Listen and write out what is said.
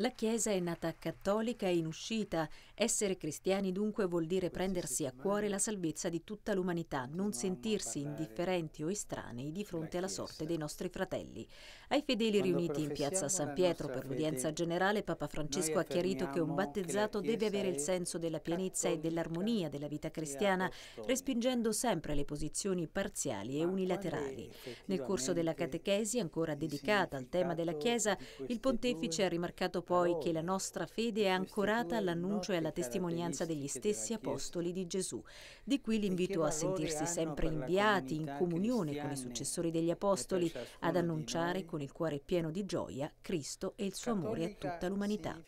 La Chiesa è nata cattolica e in uscita. Essere cristiani dunque vuol dire prendersi a cuore la salvezza di tutta l'umanità, non sentirsi indifferenti o estranei di fronte alla sorte dei nostri fratelli. Ai fedeli riuniti in piazza San Pietro per l'udienza generale, Papa Francesco ha chiarito che un battezzato deve avere il senso della pienezza e dell'armonia della vita cristiana, respingendo sempre le posizioni parziali e unilaterali. Nel corso della catechesi, ancora dedicata al tema della Chiesa, il pontefice ha rimarcato poi oh, che la nostra fede è ancorata all'annuncio e alla testimonianza degli stessi apostoli di Gesù. Di qui l'invito a sentirsi sempre inviati in comunione con i successori degli apostoli, ad annunciare con il cuore pieno di gioia Cristo e il suo amore a tutta l'umanità.